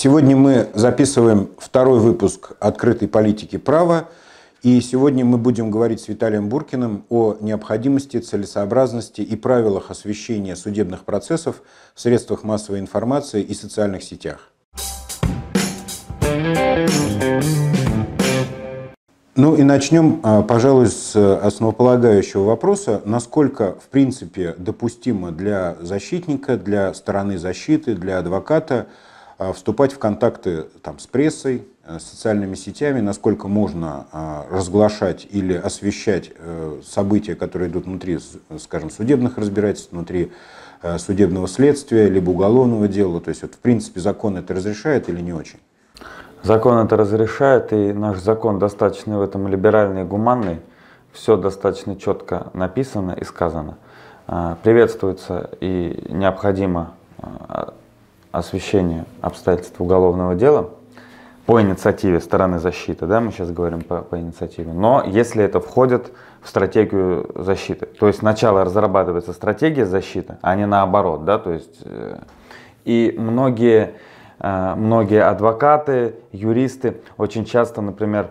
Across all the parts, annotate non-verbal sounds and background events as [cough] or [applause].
Сегодня мы записываем второй выпуск «Открытой политики права». И сегодня мы будем говорить с Виталием Буркиным о необходимости, целесообразности и правилах освещения судебных процессов в средствах массовой информации и социальных сетях. Ну и начнем, а, пожалуй, с э, основополагающего вопроса, насколько, в принципе, допустимо для защитника, для стороны защиты, для адвоката – а вступать в контакты там, с прессой, э, с социальными сетями, насколько можно а, разглашать или освещать э, события, которые идут внутри, скажем, судебных разбирательств, внутри э, судебного следствия, либо уголовного дела. То есть, вот, в принципе, закон это разрешает или не очень? Закон это разрешает, и наш закон достаточно в этом либеральный и гуманный. Все достаточно четко написано и сказано. А, приветствуется и необходимо освещение обстоятельств уголовного дела по инициативе стороны защиты, да, мы сейчас говорим по, по инициативе, но если это входит в стратегию защиты, то есть сначала разрабатывается стратегия защиты, а не наоборот, да, то есть э, и многие, э, многие адвокаты, юристы очень часто, например,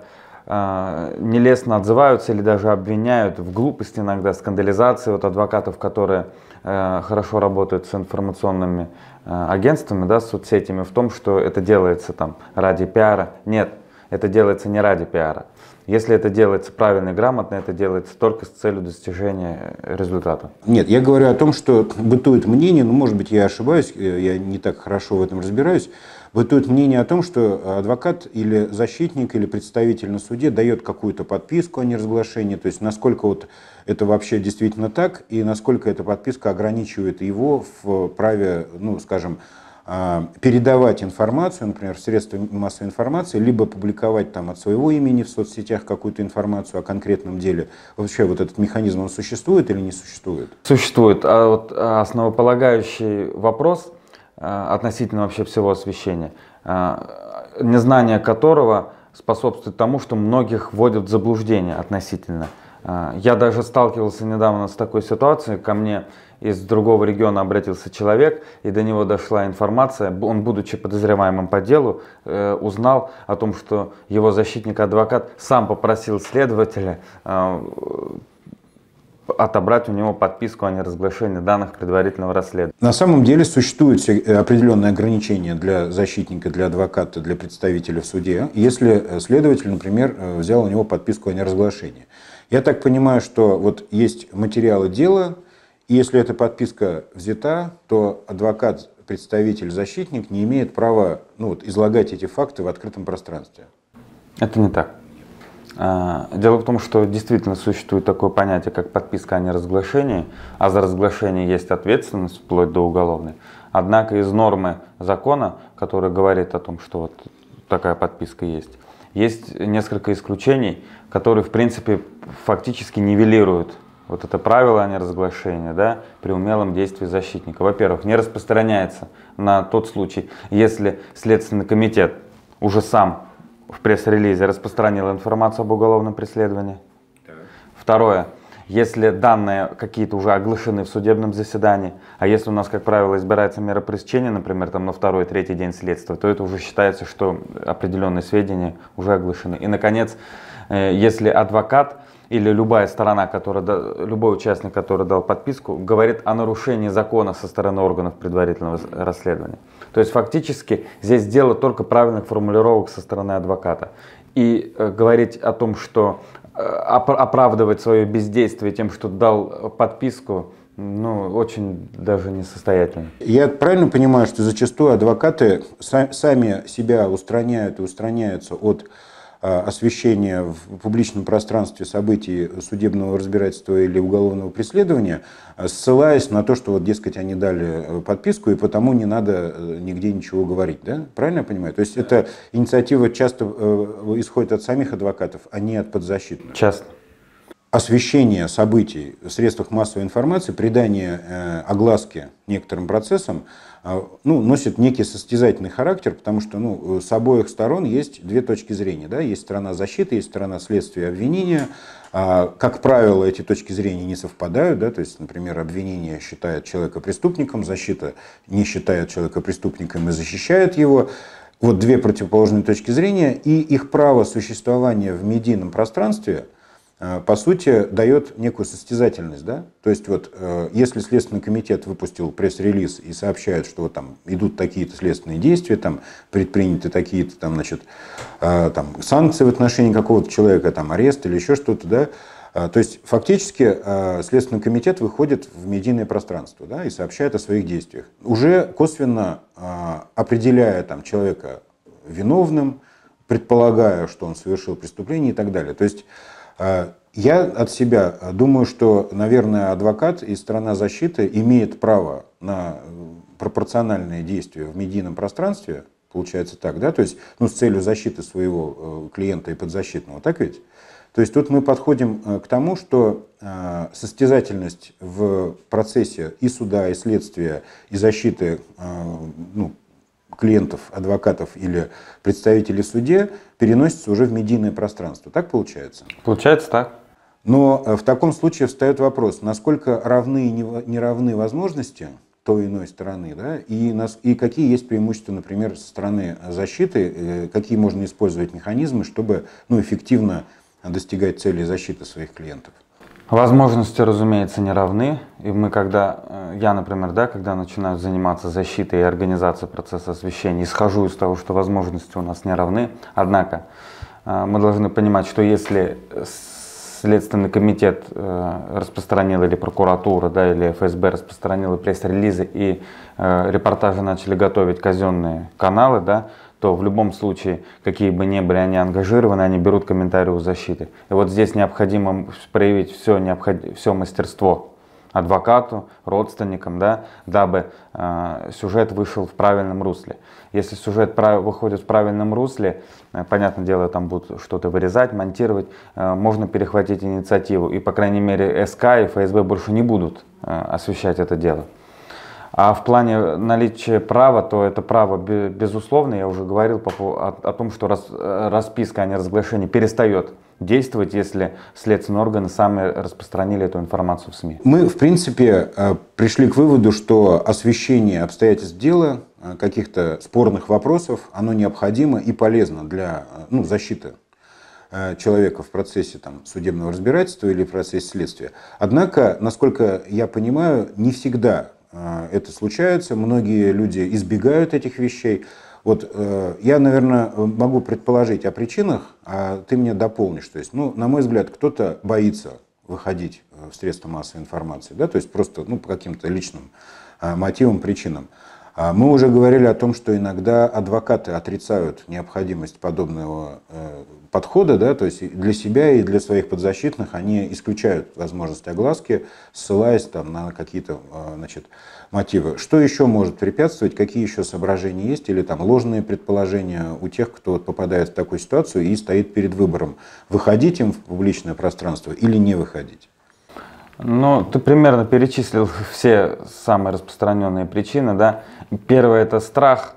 а, нелестно отзываются или даже обвиняют в глупости иногда, скандализации вот адвокатов, которые э, хорошо работают с информационными э, агентствами, да, с соцсетями, в том, что это делается там ради пиара. Нет, это делается не ради пиара. Если это делается правильно и грамотно, это делается только с целью достижения э, результата. Нет, я говорю о том, что бытует мнение, ну, может быть, я ошибаюсь, я не так хорошо в этом разбираюсь, бытует мнение о том, что адвокат или защитник, или представитель на суде дает какую-то подписку о неразглашении, то есть насколько вот это вообще действительно так, и насколько эта подписка ограничивает его в праве, ну, скажем, а, передавать информацию, например, средства массовой информации, либо публиковать там от своего имени в соцсетях какую-то информацию о конкретном деле. Вообще вот этот механизм, он существует или не существует? Существует. А вот а, основополагающий вопрос Э, относительно вообще всего освещения, э, незнание которого способствует тому, что многих вводят в заблуждение относительно. Э, я даже сталкивался недавно с такой ситуацией, ко мне из другого региона обратился человек, и до него дошла информация, он, будучи подозреваемым по делу, узнал о том, что его защитник-адвокат сам попросил следователя отобрать у него подписку о неразглашении данных предварительного расследования. На самом деле существуют э, определенные ограничения для защитника, для адвоката, для представителя в суде, если э, следователь, например, э, взял у него подписку о неразглашении. Я так понимаю, что вот есть материалы дела, и если эта подписка взята, то адвокат, представитель, защитник не имеет права ну, вот, излагать эти факты в открытом пространстве. Это не так. А, дело в том, что действительно существует такое понятие, как подписка о неразглашении, а за разглашение есть ответственность, вплоть до уголовной. Однако из нормы закона, который говорит о том, что вот такая подписка есть, есть несколько исключений, которые, в принципе, фактически нивелируют вот это правило о неразглашении да, при умелом действии защитника. Во-первых, не распространяется на тот случай, если Следственный комитет уже сам в пресс-релизе распространил информацию об уголовном преследовании. Так. Второе. Если данные какие-то уже оглашены в судебном заседании, а если у нас, как правило, избирается мера пресечения, например, там на второй, третий день следствия, то это уже считается, что определенные сведения уже оглашены. И, наконец, э, если адвокат или любая сторона, которая, любой участник, который дал подписку, говорит о нарушении закона со стороны органов предварительного расследования. То есть фактически здесь дело только правильных формулировок со стороны адвоката. И э, говорить о том, что э, оправдывать свое бездействие тем, что дал э, подписку, ну, очень даже несостоятельно. Я правильно понимаю, что зачастую адвокаты сами себя устраняют и устраняются от а, освещения в публичном пространстве событий судебного разбирательства или уголовного преследования, а, ссылаясь на то, что вот, дескать, они дали э, подписку, и потому не надо э, нигде ничего говорить. Да? Правильно я понимаю? То есть эта инициатива часто э, исходит от самих адвокатов, а не от подзащитных. Часто освещение событий в средствах массовой информации, придание э, огласки некоторым процессам, э, ну, носит некий состязательный характер, потому что ну, э, с обоих сторон есть две точки зрения. Да? Есть сторона защиты, есть сторона следствия и обвинения. А, как правило, эти точки зрения не совпадают. Да? То есть, например, обвинение считает человека преступником, защита не считает человека преступником и защищает его. Вот две противоположные точки зрения, и их право существования в медийном пространстве – Э, по сути, дает некую состязательность. Да? То есть, вот, э, если Следственный комитет выпустил пресс-релиз и сообщает, что там идут такие-то следственные действия, там, предприняты такие-то там, значит, э, там, санкции в отношении какого-то человека, там, арест или еще что-то, да? то есть, фактически, Следственный комитет выходит в медийное пространство да, и сообщает о своих действиях, уже косвенно определяя там, человека виновным, предполагая, что он совершил преступление и так далее. То есть, а, я от себя а, думаю, что, наверное, адвокат и страна защиты имеет право на э, пропорциональные действия в медийном пространстве, получается так, да, то есть ну, с целью защиты своего э, клиента и подзащитного, так ведь? То есть тут мы подходим э, к тому, что состязательность в процессе и суда, и следствия, и защиты ну, клиентов, адвокатов или представителей в суде переносится уже в медийное пространство. Так получается? Получается так. Но э, в таком случае встает вопрос, насколько равны и неравны возможности той иной стороны, да, и, нас, и какие есть преимущества, например, со стороны защиты, э, какие можно использовать механизмы, чтобы ну, эффективно достигать цели защиты своих клиентов. Возможности, разумеется, не равны. И мы, когда, э, я, например, да, когда начинаю заниматься защитой и организацией процесса освещения, исхожу из того, что возможности у нас не равны. Однако э, мы должны понимать, что если Следственный комитет э, распространил или прокуратура, да, или ФСБ распространила пресс-релизы и репортажи начали готовить казенные каналы, да, то в любом случае, какие бы ни были они ангажированы, они берут комментарии у защиты. И вот здесь необходимо проявить все, необход... все мастерство адвокату, родственникам, да, дабы э, сюжет вышел в правильном русле. Если сюжет прав... выходит в правильном русле, э, понятное дело, там будут что-то вырезать, монтировать, э, можно перехватить инициативу. И, по крайней мере, СК и ФСБ больше не будут э, освещать это дело. А в плане наличия права, то это право безусловно. Я уже говорил по, о, о том, что рас, э, расписка, а не разглашение, перестает действовать, если следственные органы сами распространили эту информацию в СМИ. Мы, в принципе, э, пришли к выводу, что освещение обстоятельств дела, э, каких-то спорных вопросов, оно необходимо и полезно для ну, защиты человека в процессе там, судебного разбирательства или в процессе следствия. Однако, насколько я понимаю, не всегда Э, это случается, многие люди избегают этих вещей. Вот э, я, наверное, могу предположить о причинах, а ты меня дополнишь. То есть, ну, на мой взгляд, кто-то боится выходить э, в средства массовой информации, да, то есть просто ну, по каким-то личным мотивам, причинам. А мы уже говорили о том, что иногда адвокаты отрицают необходимость подобного подхода, да, то есть для себя и для своих подзащитных они исключают возможность огласки, ссылаясь там на какие-то э, значит, мотивы. Что еще может препятствовать, какие еще соображения есть или там ложные предположения у тех, кто вот попадает в такую ситуацию и стоит перед выбором, выходить им в публичное пространство или не выходить? Ну, ты примерно перечислил все самые распространенные причины, да. Первое – это страх –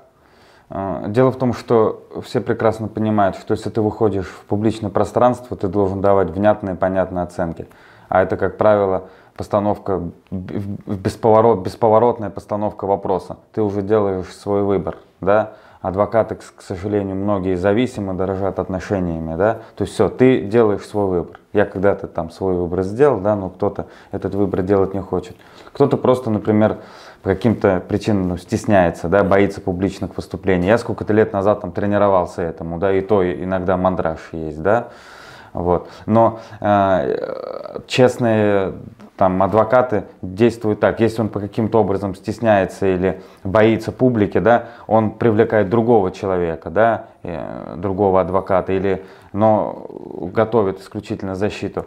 а, дело в том, что все прекрасно понимают, что если ты выходишь в публичное пространство, ты должен давать внятные, понятные оценки. А это, как правило, постановка, бесповорот, бесповоротная постановка вопроса. Ты уже делаешь свой выбор, да? адвокаты, к сожалению, многие зависимы, дорожат отношениями, да, то есть все, ты делаешь свой выбор. Я когда-то там свой выбор сделал, да, но кто-то этот выбор делать не хочет. Кто-то просто, например, по каким-то причинам ну, стесняется, да, боится публичных выступлений. Я сколько-то лет назад там тренировался этому, да, и то иногда мандраж есть, да, вот. Но э, честные там адвокаты действуют так. Если он по каким-то образом стесняется или боится публики, да, он привлекает другого человека, да, э, другого адвоката, или, но готовит исключительно защиту.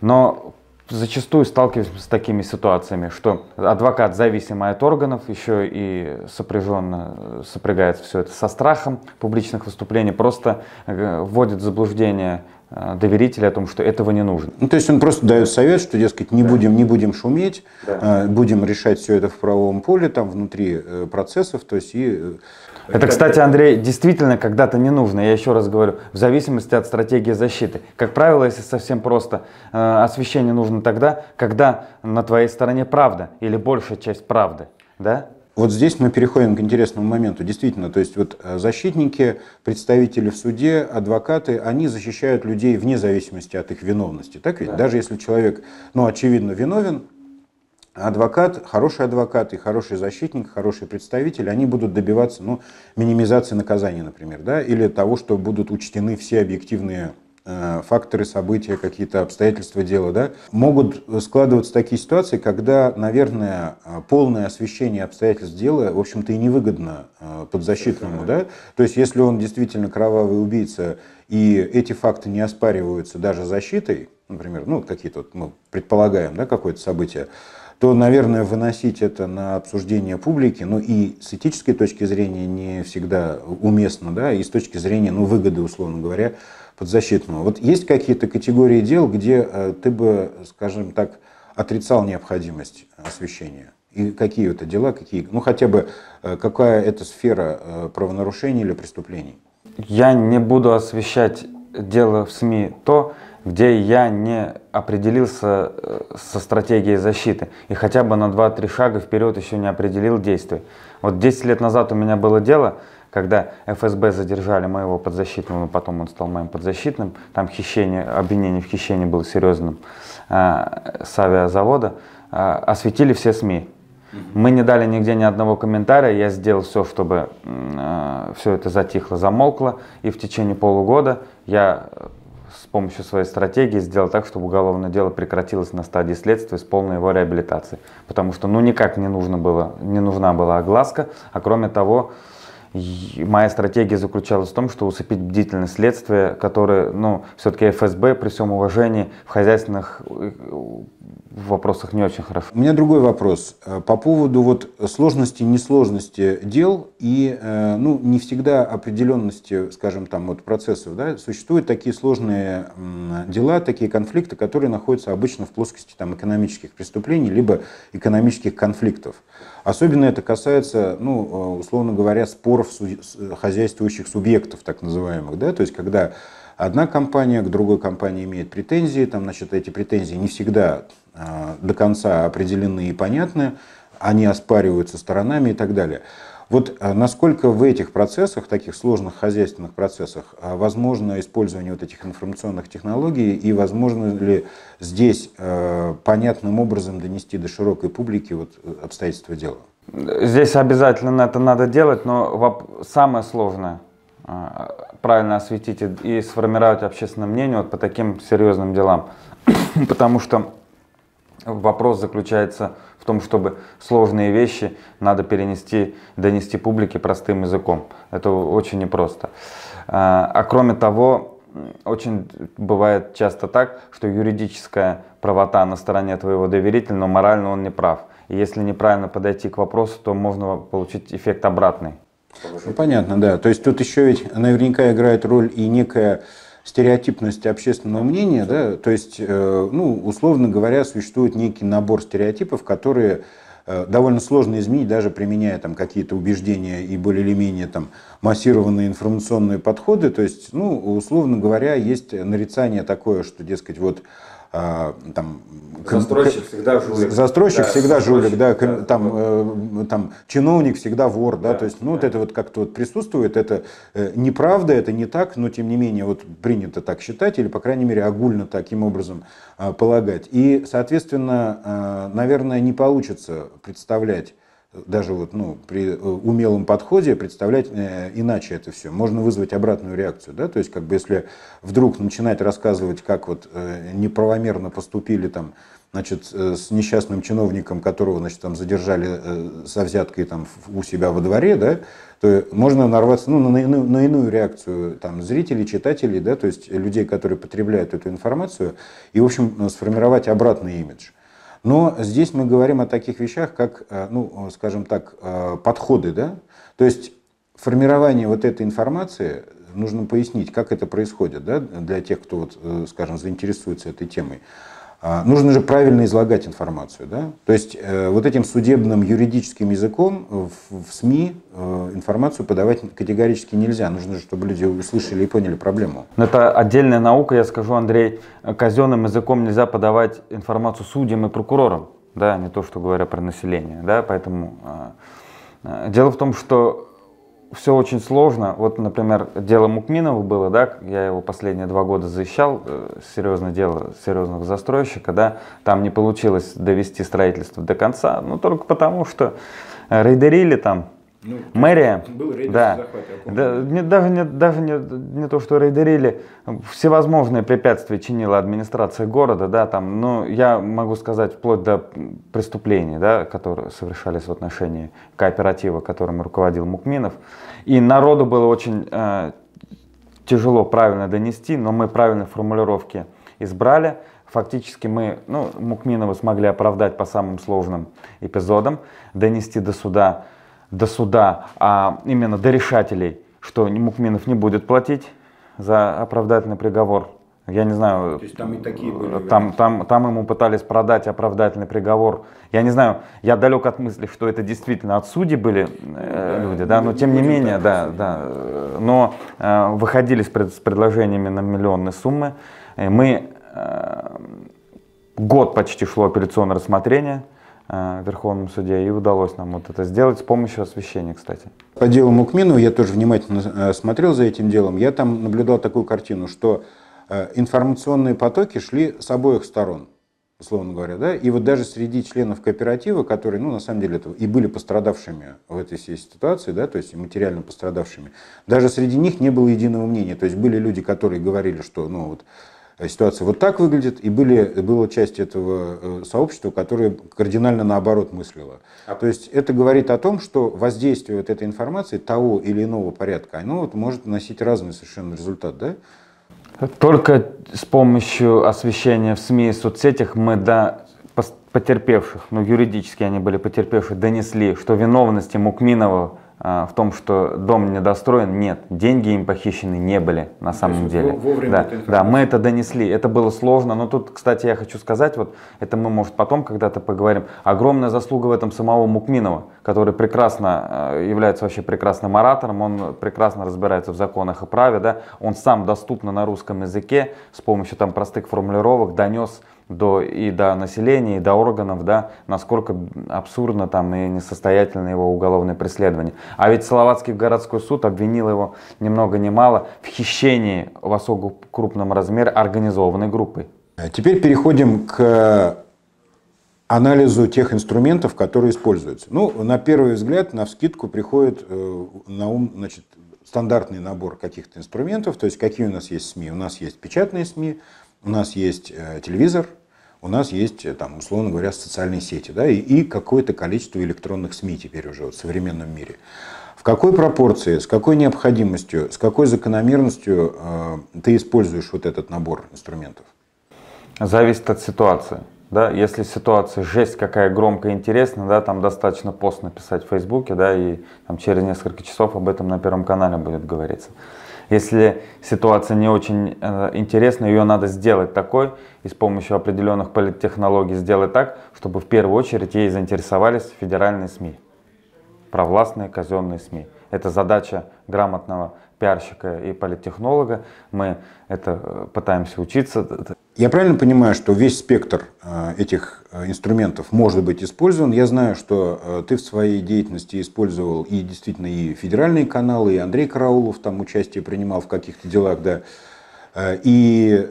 Но зачастую сталкиваемся с такими ситуациями, что адвокат зависимый от органов, еще и сопряженно э, сопрягается все это со страхом публичных выступлений, просто э, вводит в заблуждение Э, доверителя о том, что этого не нужно. Ну, то есть он просто дает совет, что, дескать, не, да. будем, не будем шуметь, да. Э, будем решать все это в правовом поле, там, внутри э, процессов, то есть и... Это, кстати, Андрей, действительно когда-то не нужно, я еще раз говорю, в зависимости от стратегии защиты. Как правило, если совсем просто, освещение нужно тогда, когда на твоей стороне правда или большая часть правды. Да? Вот здесь мы переходим к интересному моменту. Действительно, то есть вот э, защитники, представители в суде, адвокаты, они защищают людей вне зависимости от их виновности. Так ведь? Да. Даже если человек, ну, очевидно, виновен, адвокат, хороший адвокат и хороший защитник, хороший представитель, они будут добиваться, ну, минимизации наказания, например, да, или того, что будут учтены все объективные Э, факторы события, какие-то обстоятельства дела, да, могут складываться такие ситуации, когда, наверное, э, полное освещение обстоятельств дела, в общем-то, и невыгодно э, подзащитному, да. То есть, если он действительно кровавый убийца, и эти факты не оспариваются даже защитой, например, ну, какие-то, вот мы предполагаем, да, какое-то событие, то, наверное, выносить это на обсуждение публики, ну и с этической точки зрения не всегда уместно, да, и с точки зрения, ну, выгоды, условно говоря, подзащитного. Вот есть какие-то категории дел, где э, ты бы, скажем так, отрицал необходимость э, освещения? И какие это дела, какие, ну хотя бы э, какая это сфера правонарушений или преступлений? Я не буду освещать дело в СМИ то, где я не определился со стратегией защиты и хотя бы на 2-3 шага вперед еще не определил действия. Вот 10 лет назад у меня было дело, когда ФСБ задержали моего подзащитного, но потом он стал моим подзащитным, там хищение, обвинение в хищении было серьезным, а, с авиазавода, а, осветили все СМИ. Мы не дали нигде ни одного комментария, я сделал все, чтобы э, а, все это затихло, замолкло, и в течение полугода я э, с помощью своей стратегии сделал так, чтобы уголовное дело прекратилось на стадии следствия с полной его реабилитацией. Потому что ну никак не, нужно было, не нужна была огласка, а кроме того, моя стратегия заключалась в том, что усыпить бдительность следствия, которое, ну, все-таки ФСБ при всем уважении в хозяйственных э, вопросах не очень хорошо. У меня другой вопрос э, по поводу вот сложности, несложности дел и, э, ну, не всегда определенности, скажем, там вот процессов, да, существуют такие сложные дела, такие конфликты, которые находятся обычно в плоскости там экономических преступлений либо экономических конфликтов. Особенно это касается, ну, э, условно говоря, споров э, хозяйствующих субъектов, так называемых, да, то есть когда одна компания к другой компании имеет претензии, там, значит, эти претензии не всегда а, до конца определены и понятны, они оспариваются сторонами и так далее. Вот а, насколько в этих процессах, таких сложных хозяйственных процессах, а, возможно использование вот этих информационных технологий и возможно ли здесь а, понятным образом донести до широкой публики вот э, обстоятельства дела? Здесь обязательно это надо делать, но самое сложное правильно осветить и сформировать общественное мнение вот по таким серьезным делам. [coughs] Потому что Вопрос заключается в том, чтобы сложные вещи надо перенести, донести публике простым языком. Это очень непросто. А, а кроме того, очень бывает часто так, что юридическая правота на стороне твоего доверителя, но морально он не прав. И если неправильно подойти к вопросу, то можно получить эффект обратный. Ну, понятно, да. То есть тут еще ведь наверняка играет роль и некая стереотипность общественного мнения, да, то есть, э, ну, условно говоря, существует некий набор стереотипов, которые э, довольно сложно изменить, даже применяя там какие-то убеждения и более или менее там массированные информационные подходы. То есть, ну, условно говоря, есть нарицание такое, что, дескать, вот а, там, застройщик всегда жулик. Застройщик да, всегда жулик, да, да, там, э, там чиновник всегда вор, да, да то есть, ну, да. вот это вот как-то вот присутствует, это э, неправда, это не так, но тем не менее вот принято так считать или, по крайней мере, огульно таким образом э, полагать. И, соответственно, э, наверное, не получится представлять даже вот, ну, при э, умелом подходе представлять э, иначе это все. Можно вызвать обратную реакцию. Да? То есть, как бы, если вдруг начинать рассказывать, как вот э, неправомерно поступили там, значит, с несчастным чиновником, которого значит, там, задержали со взяткой там, у себя во дворе, да, то можно нарваться ну, на, иную, на иную реакцию там, зрителей, читателей, да, то есть людей, которые потребляют эту информацию, и, в общем, сформировать обратный имидж. Но здесь мы говорим о таких вещах, как, э, ну, скажем так, э, подходы, да? То есть формирование вот этой информации, нужно пояснить, как это происходит, да, для тех, кто, вот, э, скажем, заинтересуется этой темой. А, нужно же правильно излагать информацию. Да? То есть э, вот этим судебным юридическим языком в СМИ э, информацию подавать категорически нельзя. Нужно же, чтобы люди услышали и поняли проблему. Но это отдельная наука, я скажу, Андрей. Казенным языком нельзя подавать информацию судьям и прокурорам. Да, не то, что говоря про население. Да? Поэтому а, а, дело в том, что все очень сложно. Вот, например, дело Мукминова было, да, я его последние два года защищал, э, серьезное дело серьезного застройщика, да, там не получилось довести строительство до конца, ну, только потому, что э, рейдерили там ну, Мэрия, да, захват, да, даже, не, даже не, не то, что рейдерили, всевозможные препятствия чинила администрация города, да, там, ну, я могу сказать, вплоть до преступлений, да, которые совершались в отношении кооператива, которым руководил Мукминов, и народу было очень э, тяжело правильно донести, но мы правильные формулировки избрали, фактически мы, ну, Мукминова смогли оправдать по самым сложным эпизодам, донести до суда, до суда, а именно до решателей, что Мукминов не будет платить за оправдательный приговор. Я не знаю, То есть там, и такие были, э, там, там, там ему пытались продать оправдательный приговор. Я не знаю, я далек от мысли, что это действительно от судей были э, люди, да, но тем не менее, да, да. Э, но э, выходили с, пред, с предложениями на миллионные суммы. Мы э, год почти шло апелляционное рассмотрение. Э, Верховном суде, и удалось нам вот это сделать с помощью освещения, кстати. По делу Мукмину я тоже внимательно э, смотрел за этим делом. Я там наблюдал такую картину, что э, информационные потоки шли с обоих сторон, условно говоря, да, и вот даже среди членов кооператива, которые, ну, на самом деле, это и были пострадавшими в этой всей ситуации, да, то есть материально пострадавшими, даже среди них не было единого мнения, то есть были люди, которые говорили, что, ну, вот, Э, ситуация вот так выглядит, и были, была часть этого э, сообщества, которое кардинально наоборот мыслило. А То есть это говорит о том, что воздействие вот этой информации того или иного порядка, оно вот может носить разный совершенно результат, да? Только с помощью освещения в СМИ и соцсетях мы до потерпевших, ну юридически они были потерпевшие, донесли, что виновности Мукминова а, в том, что дом недостроен, нет, деньги им похищены не были на самом деле. Вовремя да, да, мы это донесли, это было сложно, но тут, кстати, я хочу сказать, вот это мы, может, потом когда-то поговорим, огромная заслуга в этом самого Мукминова, который прекрасно а, является вообще прекрасным оратором, он прекрасно разбирается в законах и праве, да, он сам доступно на русском языке с помощью там простых формулировок донес до, и до населения, и до органов, да, насколько абсурдно там и несостоятельно его уголовное преследование. А ведь Салаватский городской суд обвинил его ни много ни мало в хищении в особо крупном размере организованной группой. Э, теперь переходим к анализу тех инструментов, которые используются. Ну, на первый взгляд, на вскидку приходит э, на ум значит, стандартный набор каких-то инструментов, то есть какие у нас есть СМИ. У нас есть печатные СМИ, у нас есть э, телевизор, у нас есть, э, там, условно говоря, социальные сети да, и, и какое-то количество электронных СМИ теперь уже вот, в современном мире. В какой пропорции, с какой необходимостью, с какой закономерностью э, ты используешь вот этот набор инструментов? Зависит от ситуации. Да, если ситуация жесть какая громкая и интересная, да, там достаточно пост написать в Фейсбуке, да, и там через несколько часов об этом на Первом канале будет говориться. Если ситуация не очень э, интересна, ее надо сделать такой и с помощью определенных политтехнологий сделать так, чтобы в первую очередь ей заинтересовались федеральные СМИ, провластные казенные СМИ. Это задача грамотного пиарщика и политтехнолога. Мы это э, пытаемся учиться. Я правильно понимаю, что весь спектр э, этих э, инструментов может быть использован? Я знаю, что ты в своей деятельности использовал и действительно и федеральные каналы, и Андрей Караулов там участие принимал в каких-то делах, да, и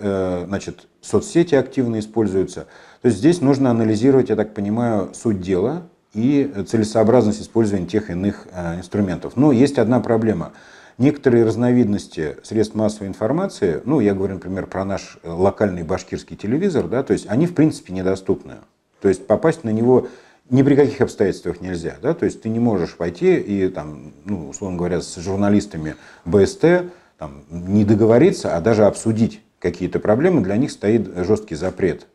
значит, соцсети активно используются. То есть здесь нужно анализировать, я так понимаю, суть дела и целесообразность использования тех иных инструментов. Но есть одна проблема – некоторые разновидности средств массовой информации, ну, я говорю, например, про наш э, локальный башкирский телевизор, да, то есть они, в принципе, недоступны. То есть попасть на него ни при каких обстоятельствах нельзя, да, то есть ты не можешь пойти и там, ну, условно говоря, с журналистами БСТ там, не договориться, а даже обсудить какие-то проблемы, для них стоит жесткий запрет,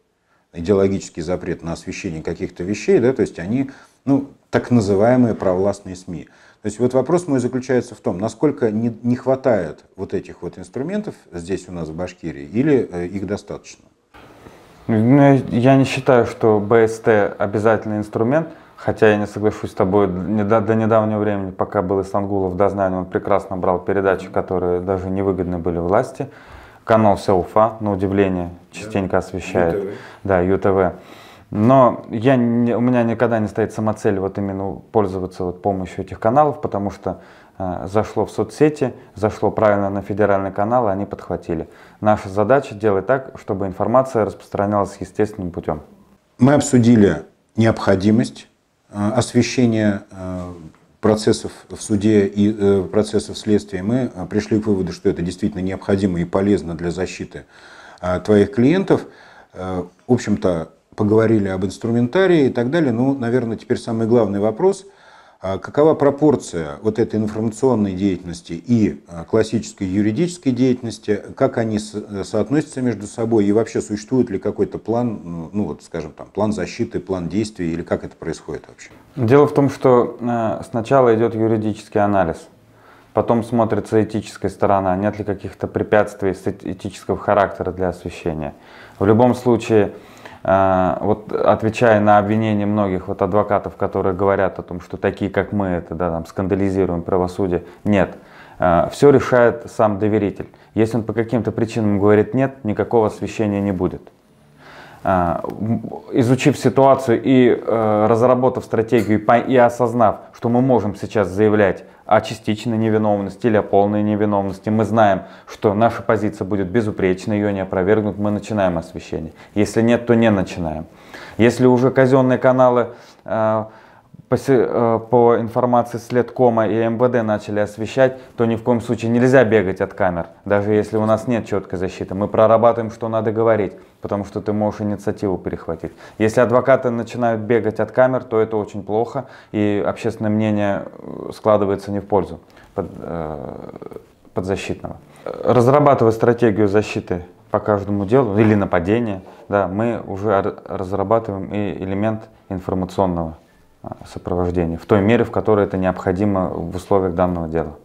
идеологический запрет на освещение каких-то вещей, да, то есть они, ну, так называемые провластные СМИ. То есть вот вопрос мой заключается в том, насколько не, не хватает вот этих вот инструментов здесь у нас в Башкирии, или э, их достаточно? Ну Я не считаю, что БСТ обязательный инструмент, хотя я не соглашусь с тобой, до, до недавнего времени, пока был Исангулов в дознании, он прекрасно брал передачи, которые даже невыгодны были власти. Канал Селфа, на удивление, частенько освещает. ЮТВ. Да, ЮТВ. Но я не, у меня никогда не стоит самоцель вот именно пользоваться вот помощью этих каналов, потому что э, зашло в соцсети, зашло правильно на федеральный канал, и они подхватили. Наша задача делать так, чтобы информация распространялась естественным путем. Мы обсудили необходимость э, освещения э, процессов в суде и э, процессов следствия. Мы э, пришли к выводу, что это действительно необходимо и полезно для защиты э, твоих клиентов. Э, в общем-то, поговорили об инструментарии и так далее. ну наверное, теперь самый главный вопрос а – Какова пропорция вот этой информационной деятельности и а, классической юридической деятельности, как они э, соотносятся между собой и вообще существует ли какой-то план, ну, ну вот скажем там, план защиты, план действий или как это происходит вообще? Дело в том, что э, сначала идет юридический анализ, потом смотрится этическая сторона, нет ли каких-то препятствий с этического характера для освещения. В любом случае, а, вот отвечая на обвинения многих вот адвокатов, которые говорят о том, что такие, как мы, это да, там, скандализируем правосудие, нет. А, Все решает сам доверитель. Если он по каким-то причинам говорит нет, никакого освещения не будет. Э, изучив ситуацию и э, разработав стратегию и осознав, что мы можем сейчас заявлять о частичной невиновности или о полной невиновности, мы знаем, что наша позиция будет безупречна, ее не опровергнут, мы начинаем освещение. Если нет, то не начинаем. Если уже казенные каналы э, по информации следкома и МВД начали освещать, то ни в коем случае нельзя бегать от камер, даже если у нас нет четкой защиты. Мы прорабатываем, что надо говорить потому что ты можешь инициативу перехватить. Если адвокаты начинают бегать от камер, то это очень плохо, и общественное мнение э, складывается не в пользу под, э, подзащитного. Разрабатывая стратегию защиты по каждому делу или нападения, да, мы уже разрабатываем и элемент информационного а, сопровождения в той мере, в которой это необходимо в условиях данного дела.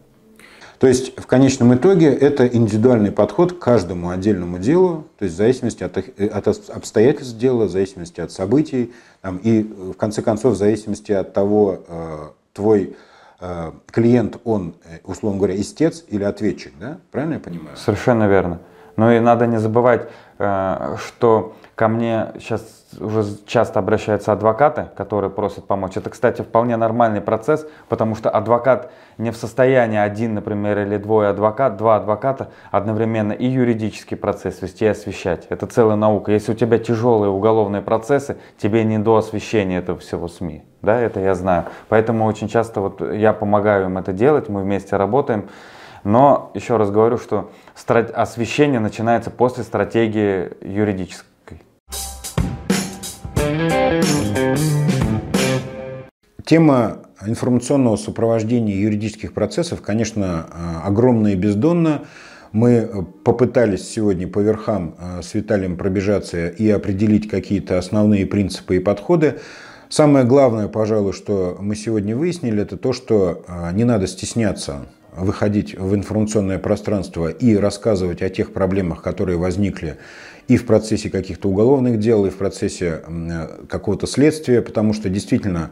То есть в конечном итоге это индивидуальный подход к каждому отдельному делу, то есть в зависимости от, э, от обстоятельств дела, в зависимости от событий там, и э, в конце концов в зависимости от того, э, твой э, клиент, он, э, условно говоря, истец или ответчик, да? Правильно я понимаю? Совершенно верно. Ну и надо не забывать, э, что Ко мне сейчас уже часто обращаются адвокаты, которые просят помочь. Это, кстати, вполне нормальный процесс, потому что адвокат не в состоянии один, например, или двое адвокат, два адвоката одновременно и юридический процесс вести и освещать. Это целая наука. Если у тебя тяжелые уголовные процессы, тебе не до освещения этого всего СМИ. Да, это я знаю. Поэтому очень часто вот я помогаю им это делать, мы вместе работаем. Но еще раз говорю, что освещение начинается после стратегии юридической Тема информационного сопровождения юридических процессов, конечно, а, огромна и бездонна. Мы э, попытались сегодня по верхам а, с Виталием пробежаться и определить какие-то основные принципы и подходы. Самое главное, пожалуй, что мы сегодня выяснили, это то, что а, не надо стесняться выходить в информационное пространство и рассказывать о тех проблемах, которые возникли и в процессе каких-то уголовных дел, и в процессе э, какого-то следствия, потому что действительно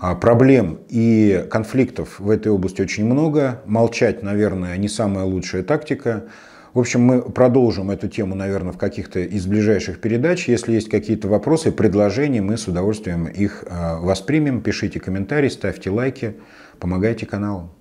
а, проблем и конфликтов в этой области очень много. Молчать, наверное, не самая лучшая тактика. В общем, мы продолжим эту тему, наверное, в каких-то из ближайших передач. Если есть какие-то вопросы, предложения, мы с удовольствием их а, воспримем. Пишите комментарии, ставьте лайки, помогайте каналу.